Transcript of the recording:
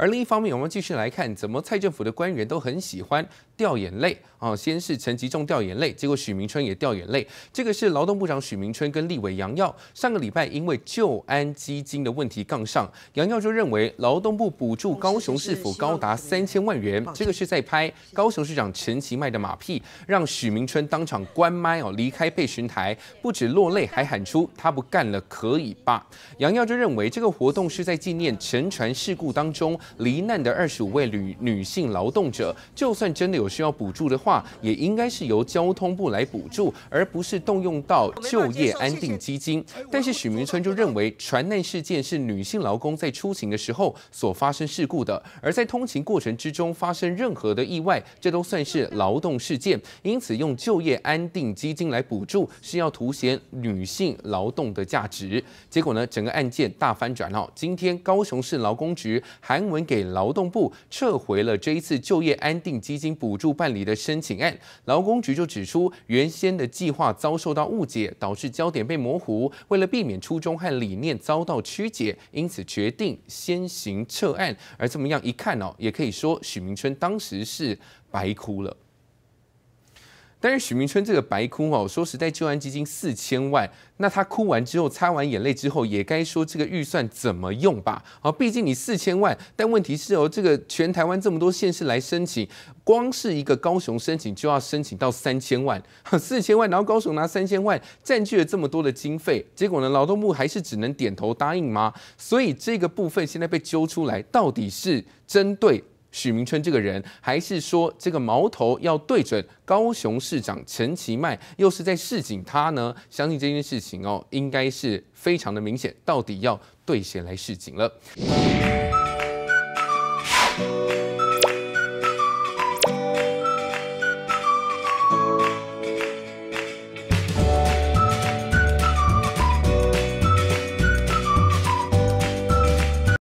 而另一方面，我们继续来看，怎么蔡政府的官员都很喜欢掉眼泪啊！先是陈吉仲掉眼泪，结果许明春也掉眼泪。这个是劳动部长许明春跟立委杨耀，上个礼拜因为旧安基金的问题杠上，杨耀就认为劳动部补助高雄是否高达三千万元，这个是在拍高雄市长陈其迈的马屁，让许明春当场关麦哦，离开被询台，不止落泪，还喊出他不干了可以吧？杨耀就认为这个活动是在纪念沉船事故当中。罹难的二十五位女女性劳动者，就算真的有需要补助的话，也应该是由交通部来补助，而不是动用到就业安定基金。但是许明春就认为，船难事件是女性劳工在出行的时候所发生事故的，而在通勤过程之中发生任何的意外，这都算是劳动事件，因此用就业安定基金来补助，是要凸显女性劳动的价值。结果呢，整个案件大翻转今天高雄市劳工局韩文。给劳动部撤回了这一次就业安定基金补助办理的申请案，劳工局就指出，原先的计划遭受到误解，导致焦点被模糊，为了避免初衷和理念遭到曲解，因此决定先行撤案。而这么样一看哦，也可以说许明春当时是白哭了。但是许明春这个白哭哦，说实在，救援基金四千万，那他哭完之后，擦完眼泪之后，也该说这个预算怎么用吧？啊，毕竟你四千万，但问题是哦，这个全台湾这么多县市来申请，光是一个高雄申请就要申请到三千万，四千万，然后高雄拿三千万，占据了这么多的经费，结果呢，劳动部还是只能点头答应吗？所以这个部分现在被揪出来，到底是针对？许明春这个人，还是说这个矛头要对准高雄市长陈其迈，又是在示警他呢？相信这件事情哦，应该是非常的明显，到底要对谁来示警了？